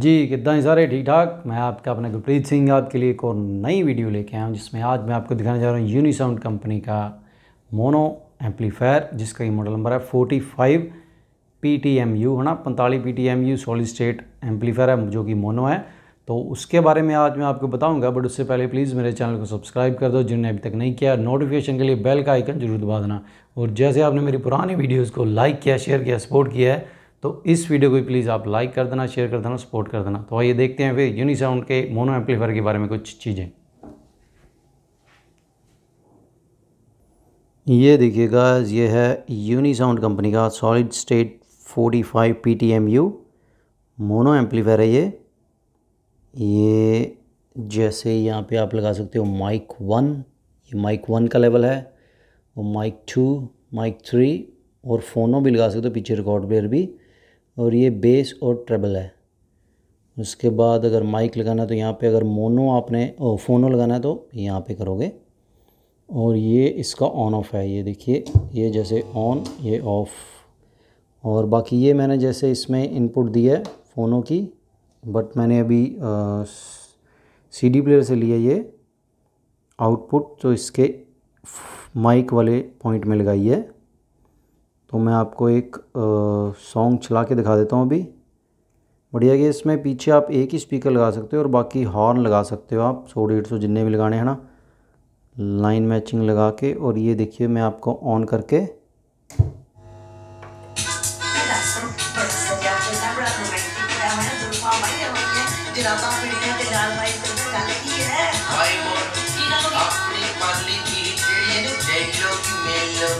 जी कितना ही सारे ठीक ठाक मैं आपका अपना गुरप्रीत सिंह आपके लिए एक और नई वीडियो लेके आया हूँ जिसमें आज मैं आपको दिखाने जा रहा हूँ यूनिसाउंड कंपनी का मोनो एम्पलीफायर जिसका ये मॉडल नंबर है forty five P T M U है ना पैंतालीस P T M U solid state amplifier है जो कि मोनो है तो उसके बारे में आज मैं आपको बताऊँगा बट उससे पहले प्लीज़ मेरे चैनल को सब्सक्राइब कर दो जिन्होंने अभी तक नहीं किया नोटिफिकेशन के लिए बेल का आइकन जरूर दबा देना और जैसे आपने मेरी पुरानी वीडियोज़ को लाइक किया शेयर किया सपोर्ट किया है तो इस वीडियो को प्लीज़ आप लाइक कर देना शेयर कर देना सपोर्ट कर देना तो आइए देखते हैं फिर यूनिसाउंड के मोनो एम्पलीफायर के बारे में कुछ चीज़ें ये देखिएगा ये है यूनिसाउंड कंपनी का solid state 45 five P T M U mono amplifier है ये ये जैसे यहाँ पे आप लगा सकते हो माइक वन ये माइक वन का लेवल है और माइक टू माइक थ्री और फोनो भी लगा सकते हो पीछे रिकॉर्ड प्लेयर भी और ये बेस और ट्रेबल है उसके बाद अगर माइक लगाना है तो यहाँ पे अगर मोनो आपने फोनो लगाना है तो यहाँ पे करोगे और ये इसका ऑन ऑफ है ये देखिए ये जैसे ऑन ये ऑफ़ और बाकी ये मैंने जैसे इसमें इनपुट दिया है फ़ोनों की बट मैंने अभी सी डी प्लेयर से लिया ये आउटपुट तो इसके माइक वाले पॉइंट में लगाई है तो मैं आपको एक सॉन्ग चला के दिखा देता हूँ अभी बढ़िया कि इसमें पीछे आप एक ही स्पीकर लगा सकते हो और बाकी हॉर्न लगा सकते हो आप सौ डेढ़ सौ जितने भी लगाने हैं ना लाइन मैचिंग लगा के और ये देखिए मैं आपको ऑन करके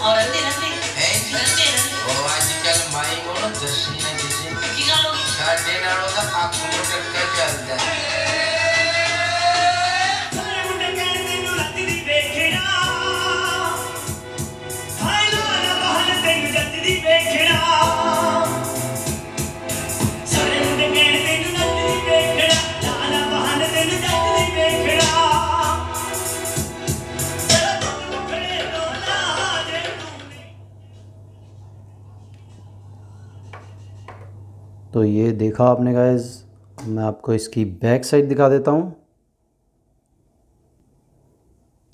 और तो ये देखा आपने गाइज मैं आपको इसकी बैक साइड दिखा देता हूँ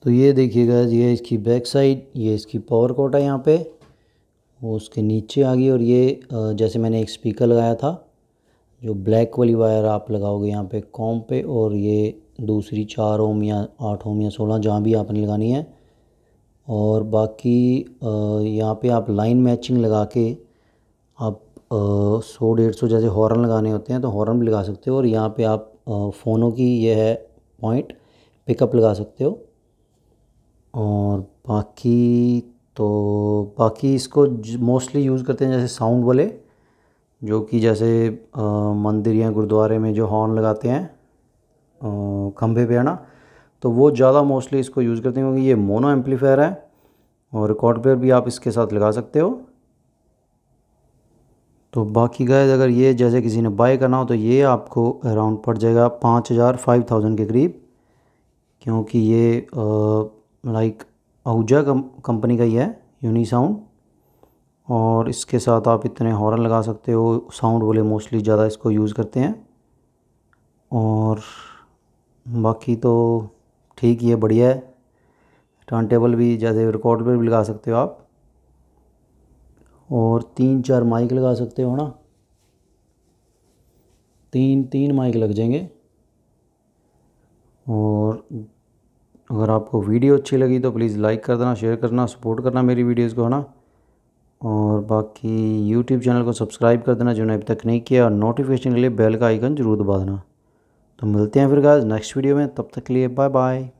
तो ये देखिए गाइज ये इसकी बैक साइड ये इसकी पावर कोट है यहाँ पे वो उसके नीचे आ गई और ये जैसे मैंने एक स्पीकर लगाया था जो ब्लैक वाली वायर आप लगाओगे यहाँ पे कॉम पे और ये दूसरी चार ओम या आठ ओम या सोलह जहाँ भी आपने लगानी है और बाकी यहाँ पे आप लाइन मैचिंग लगा के आप सौ डेढ़ सौ जैसे हॉर्न लगाने होते हैं तो हॉर्न भी लगा सकते हो और यहाँ पे आप फ़ोनों की ये है पॉइंट पिकअप लगा सकते हो और बाकी तो बाकी इसको मोस्टली यूज़ करते हैं जैसे साउंड वाले जो कि जैसे मंदिर या गुरुद्वारे में जो हॉर्न लगाते हैं खम्भे पे है ना तो वो ज़्यादा मोस्टली इसको यूज़ करते हैं क्योंकि ये मोनो एम्पलीफायर है और रिकॉर्ड पेयर भी आप इसके साथ लगा सकते हो तो बाकी गैज अगर ये जैसे किसी ने बाय करना हो तो ये आपको अराउंड पड़ जाएगा पाँच हज़ार फाइव थाउजेंड के करीब क्योंकि ये लाइक आहूजा कंपनी का ही है यूनी साउंड और इसके साथ आप इतने हॉर्न लगा सकते हो साउंड वाले मोस्टली ज़्यादा इसको यूज़ करते हैं और बाकी तो ठीक ही है बढ़िया है टर्न टेबल भी जैसे रिकॉर्ड पर भी लगा सकते हो आप और तीन चार माइक लगा सकते हो ना तीन तीन माइक लग जाएंगे और अगर आपको वीडियो अच्छी लगी तो प्लीज़ लाइक कर देना शेयर करना सपोर्ट करना मेरी वीडियोस को है ना और बाकी यूट्यूब चैनल को सब्सक्राइब कर देना जिन्होंने अभी तक नहीं किया और नोटिफिकेशन के लिए बेल का आइकन ज़रूर दबा देना तो मिलते हैं फिर गाइस नेक्स्ट वीडियो में तब तक के लिए बाय बाय